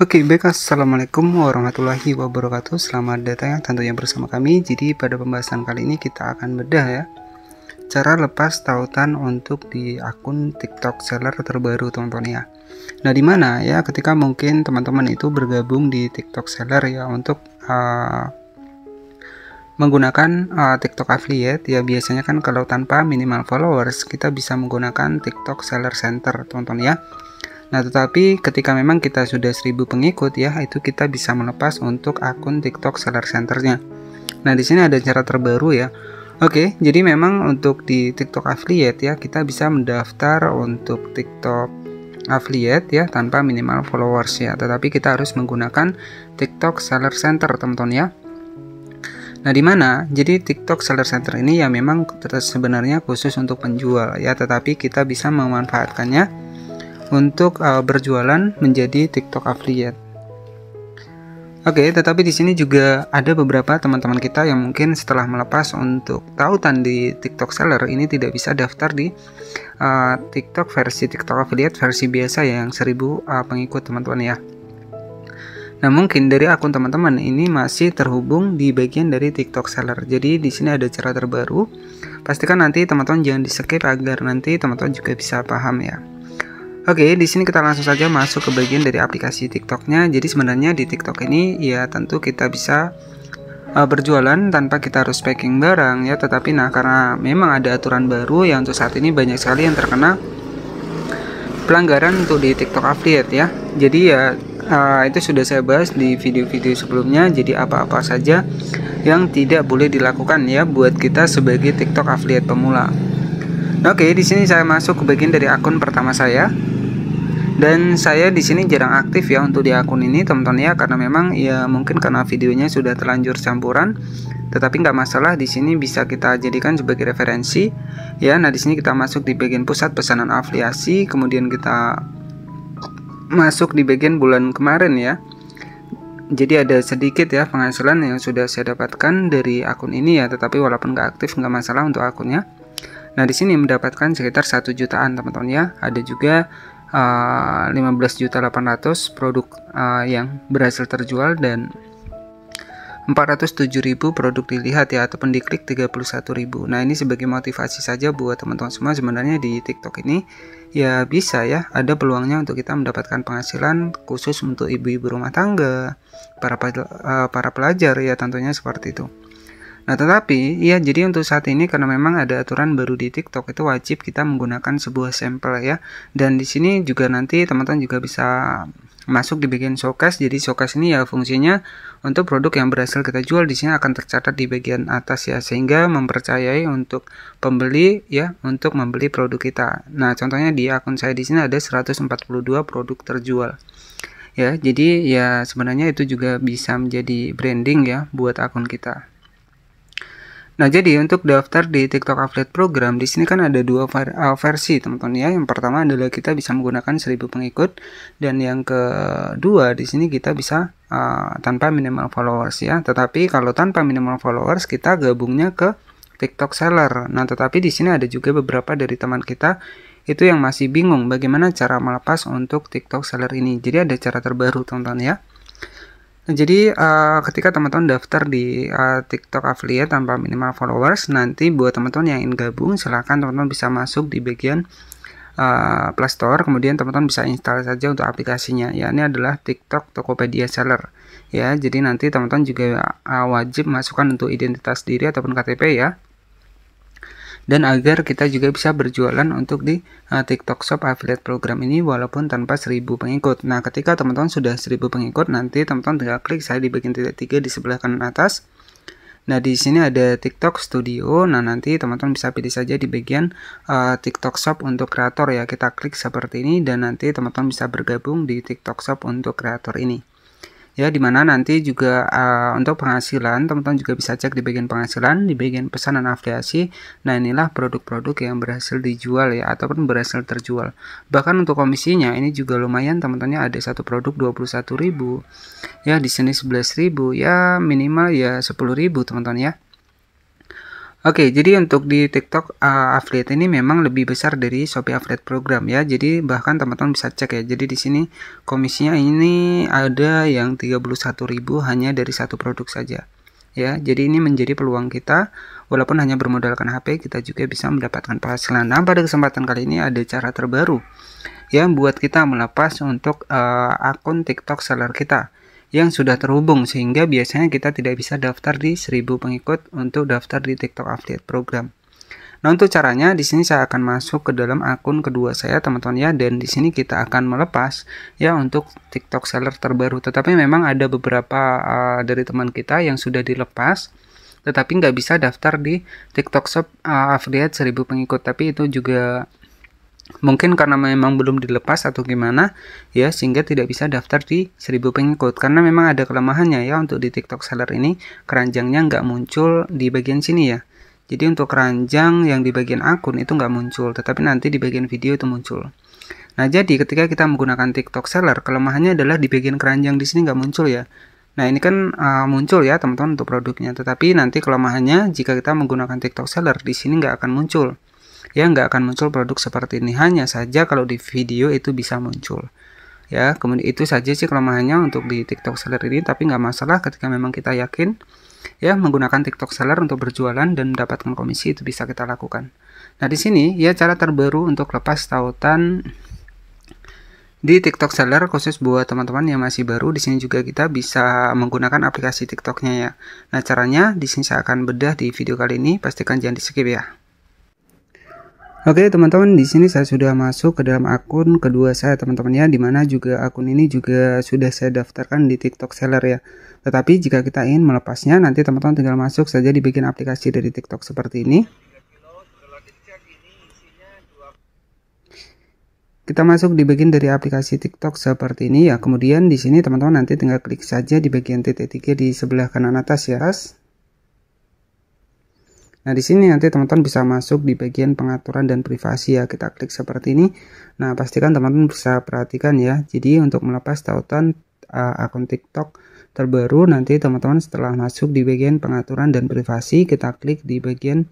Oke, okay, baik Assalamualaikum warahmatullahi wabarakatuh Selamat datang tentunya bersama kami Jadi pada pembahasan kali ini kita akan bedah ya Cara lepas tautan untuk di akun TikTok seller terbaru teman-teman ya Nah dimana ya ketika mungkin teman-teman itu bergabung di TikTok seller ya Untuk uh, menggunakan uh, TikTok affiliate ya biasanya kan kalau tanpa minimal followers kita bisa menggunakan TikTok seller center teman-teman ya Nah, tetapi ketika memang kita sudah 1000 pengikut ya, itu kita bisa melepas untuk akun TikTok Seller Center-nya Nah, di sini ada cara terbaru ya. Oke, jadi memang untuk di TikTok affiliate ya, kita bisa mendaftar untuk TikTok affiliate ya tanpa minimal followers ya. Tetapi kita harus menggunakan TikTok Seller Center, teman-teman ya. Nah, di mana? Jadi TikTok Seller Center ini ya memang sebenarnya khusus untuk penjual ya, tetapi kita bisa memanfaatkannya untuk uh, berjualan menjadi TikTok affiliate. Oke, okay, tetapi di sini juga ada beberapa teman-teman kita yang mungkin setelah melepas untuk tautan di TikTok seller ini tidak bisa daftar di uh, TikTok versi TikTok affiliate versi biasa ya, yang 1000 uh, pengikut teman-teman ya. Nah, mungkin dari akun teman-teman ini masih terhubung di bagian dari TikTok seller. Jadi, di sini ada cara terbaru. Pastikan nanti teman-teman jangan di-skip agar nanti teman-teman juga bisa paham ya. Oke, di sini kita langsung saja masuk ke bagian dari aplikasi TikToknya. Jadi sebenarnya di TikTok ini ya tentu kita bisa uh, berjualan tanpa kita harus packing barang ya. Tetapi nah karena memang ada aturan baru yang untuk saat ini banyak sekali yang terkena pelanggaran untuk di TikTok affiliate ya. Jadi ya uh, itu sudah saya bahas di video-video sebelumnya. Jadi apa-apa saja yang tidak boleh dilakukan ya buat kita sebagai TikTok affiliate pemula. Oke, di sini saya masuk ke bagian dari akun pertama saya dan saya di sini jarang aktif ya untuk di akun ini teman-teman ya karena memang ya mungkin karena videonya sudah terlanjur campuran tetapi nggak masalah di sini bisa kita jadikan sebagai referensi ya nah di sini kita masuk di bagian pusat pesanan afiliasi kemudian kita masuk di bagian bulan kemarin ya jadi ada sedikit ya penghasilan yang sudah saya dapatkan dari akun ini ya tetapi walaupun nggak aktif nggak masalah untuk akunnya Nah, di sini mendapatkan sekitar 1 jutaan, teman-teman ya. Ada juga uh, eh, 15.800 produk uh, yang berhasil terjual dan 407.000 produk dilihat ya ataupun diklik 31.000. Nah, ini sebagai motivasi saja buat teman-teman semua sebenarnya di TikTok ini ya bisa ya ada peluangnya untuk kita mendapatkan penghasilan khusus untuk ibu-ibu rumah tangga, para eh, para pelajar ya tentunya seperti itu. Nah, tetapi ya jadi untuk saat ini karena memang ada aturan baru di TikTok itu wajib kita menggunakan sebuah sampel ya. Dan di sini juga nanti teman-teman juga bisa masuk di bagian showcase. Jadi showcase ini ya fungsinya untuk produk yang berhasil kita jual di sini akan tercatat di bagian atas ya sehingga mempercayai untuk pembeli ya untuk membeli produk kita. Nah, contohnya di akun saya di sini ada 142 produk terjual ya jadi ya sebenarnya itu juga bisa menjadi branding ya buat akun kita Nah, jadi untuk daftar di TikTok Affiliate Program, di sini kan ada dua uh, versi, teman-teman ya. Yang pertama adalah kita bisa menggunakan 1000 pengikut dan yang kedua di sini kita bisa uh, tanpa minimal followers ya. Tetapi kalau tanpa minimal followers kita gabungnya ke TikTok seller. Nah, tetapi di sini ada juga beberapa dari teman kita itu yang masih bingung bagaimana cara melepas untuk TikTok seller ini. Jadi ada cara terbaru, teman-teman ya. Nah, jadi uh, ketika teman-teman daftar di uh, TikTok affiliate tanpa minimal followers, nanti buat teman-teman yang ingin gabung, silahkan teman-teman bisa masuk di bagian uh, Play Store, kemudian teman-teman bisa install saja untuk aplikasinya. Ya, ini adalah TikTok Tokopedia Seller. Ya, jadi nanti teman-teman juga uh, wajib masukkan untuk identitas diri ataupun KTP ya dan agar kita juga bisa berjualan untuk di uh, TikTok Shop Affiliate Program ini walaupun tanpa 1000 pengikut. Nah, ketika teman-teman sudah 1000 pengikut, nanti teman-teman tinggal klik saya di bagian titik tiga di sebelah kanan atas. Nah, di sini ada TikTok Studio. Nah, nanti teman-teman bisa pilih saja di bagian uh, TikTok Shop untuk kreator ya. Kita klik seperti ini dan nanti teman-teman bisa bergabung di TikTok Shop untuk kreator ini ya dimana nanti juga uh, untuk penghasilan teman-teman juga bisa cek di bagian penghasilan di bagian pesanan afiliasi nah inilah produk-produk yang berhasil dijual ya ataupun berhasil terjual bahkan untuk komisinya ini juga lumayan teman-temannya ada satu produk 21.000 ya di sini 11.000 ya minimal ya 10.000 teman-teman ya Oke, okay, jadi untuk di TikTok uh, affiliate ini memang lebih besar dari Shopee affiliate program ya. Jadi bahkan teman-teman bisa cek ya. Jadi di sini komisinya ini ada yang 31.000 hanya dari satu produk saja. Ya, jadi ini menjadi peluang kita walaupun hanya bermodalkan HP kita juga bisa mendapatkan penghasilan. Nah, pada kesempatan kali ini ada cara terbaru yang buat kita melepas untuk uh, akun TikTok seller kita yang sudah terhubung sehingga biasanya kita tidak bisa daftar di 1000 pengikut untuk daftar di TikTok Affiliate Program. Nah, untuk caranya di sini saya akan masuk ke dalam akun kedua saya, teman-teman ya, dan di sini kita akan melepas ya untuk TikTok seller terbaru. Tetapi memang ada beberapa uh, dari teman kita yang sudah dilepas tetapi nggak bisa daftar di TikTok Shop uh, affiliate 1000 pengikut, tapi itu juga mungkin karena memang belum dilepas atau gimana ya sehingga tidak bisa daftar di 1000 pengikut karena memang ada kelemahannya ya untuk di TikTok seller ini keranjangnya nggak muncul di bagian sini ya jadi untuk keranjang yang di bagian akun itu nggak muncul tetapi nanti di bagian video itu muncul nah jadi ketika kita menggunakan TikTok seller kelemahannya adalah di bagian keranjang di sini nggak muncul ya Nah ini kan uh, muncul ya teman-teman untuk produknya, tetapi nanti kelemahannya jika kita menggunakan TikTok Seller di sini nggak akan muncul ya nggak akan muncul produk seperti ini. Hanya saja kalau di video itu bisa muncul. Ya, kemudian itu saja sih kelemahannya untuk di TikTok seller ini, tapi nggak masalah ketika memang kita yakin ya menggunakan TikTok seller untuk berjualan dan mendapatkan komisi itu bisa kita lakukan. Nah, di sini ya cara terbaru untuk lepas tautan di TikTok Seller khusus buat teman-teman yang masih baru di sini juga kita bisa menggunakan aplikasi TikToknya ya. Nah caranya di sini saya akan bedah di video kali ini pastikan jangan di skip ya. Oke teman-teman di sini saya sudah masuk ke dalam akun kedua saya teman-teman ya dimana juga akun ini juga sudah saya daftarkan di TikTok Seller ya. Tetapi jika kita ingin melepasnya nanti teman-teman tinggal masuk saja di bagian aplikasi dari TikTok seperti ini. kita masuk di bagian dari aplikasi TikTok seperti ini ya. Kemudian di sini teman-teman nanti tinggal klik saja di bagian titik tiga di sebelah kanan atas ya. Nah, di sini nanti teman-teman bisa masuk di bagian pengaturan dan privasi ya. Kita klik seperti ini. Nah, pastikan teman-teman bisa perhatikan ya. Jadi, untuk melepas tautan uh, akun TikTok terbaru, nanti teman-teman setelah masuk di bagian pengaturan dan privasi, kita klik di bagian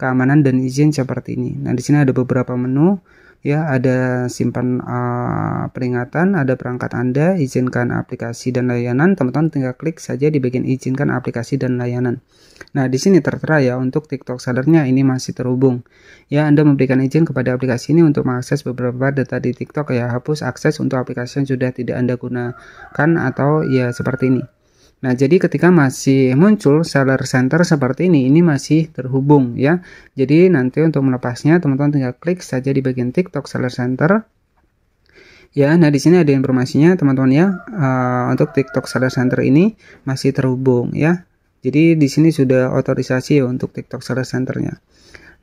keamanan dan izin seperti ini. Nah, di sini ada beberapa menu ya ada simpan uh, peringatan ada perangkat Anda izinkan aplikasi dan layanan teman-teman tinggal klik saja di bagian izinkan aplikasi dan layanan nah di sini tertera ya untuk TikTok sellernya ini masih terhubung ya Anda memberikan izin kepada aplikasi ini untuk mengakses beberapa data di TikTok ya hapus akses untuk aplikasi yang sudah tidak Anda gunakan atau ya seperti ini Nah, jadi ketika masih muncul seller center seperti ini, ini masih terhubung ya. Jadi nanti untuk melepasnya teman-teman tinggal klik saja di bagian TikTok seller center. Ya, nah di sini ada informasinya teman-teman ya. Uh, untuk TikTok seller center ini masih terhubung ya. Jadi di sini sudah otorisasi ya untuk TikTok seller centernya.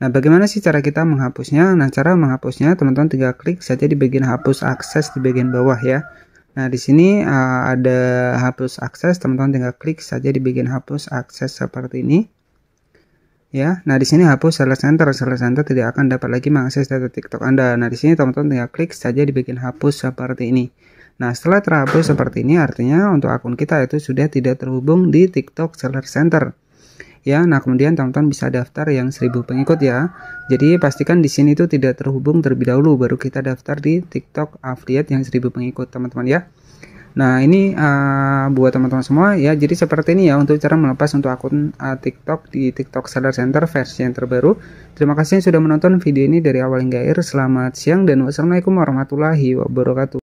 Nah, bagaimana sih cara kita menghapusnya? Nah, cara menghapusnya teman-teman tinggal klik saja di bagian hapus akses di bagian bawah ya. Nah, di sini uh, ada hapus akses, teman-teman tinggal klik saja di bagian hapus akses seperti ini. Ya, nah di sini hapus seller center, seller center tidak akan dapat lagi mengakses data TikTok Anda. Nah, di sini teman-teman tinggal klik saja di bagian hapus seperti ini. Nah, setelah terhapus seperti ini artinya untuk akun kita itu sudah tidak terhubung di TikTok Seller Center ya nah kemudian teman-teman bisa daftar yang 1000 pengikut ya jadi pastikan di sini itu tidak terhubung terlebih dahulu baru kita daftar di TikTok affiliate yang 1000 pengikut teman-teman ya Nah ini uh, buat teman-teman semua ya jadi seperti ini ya untuk cara melepas untuk akun uh, TikTok di TikTok Seller Center versi yang terbaru. Terima kasih sudah menonton video ini dari awal hingga akhir. Selamat siang dan wassalamualaikum warahmatullahi wabarakatuh.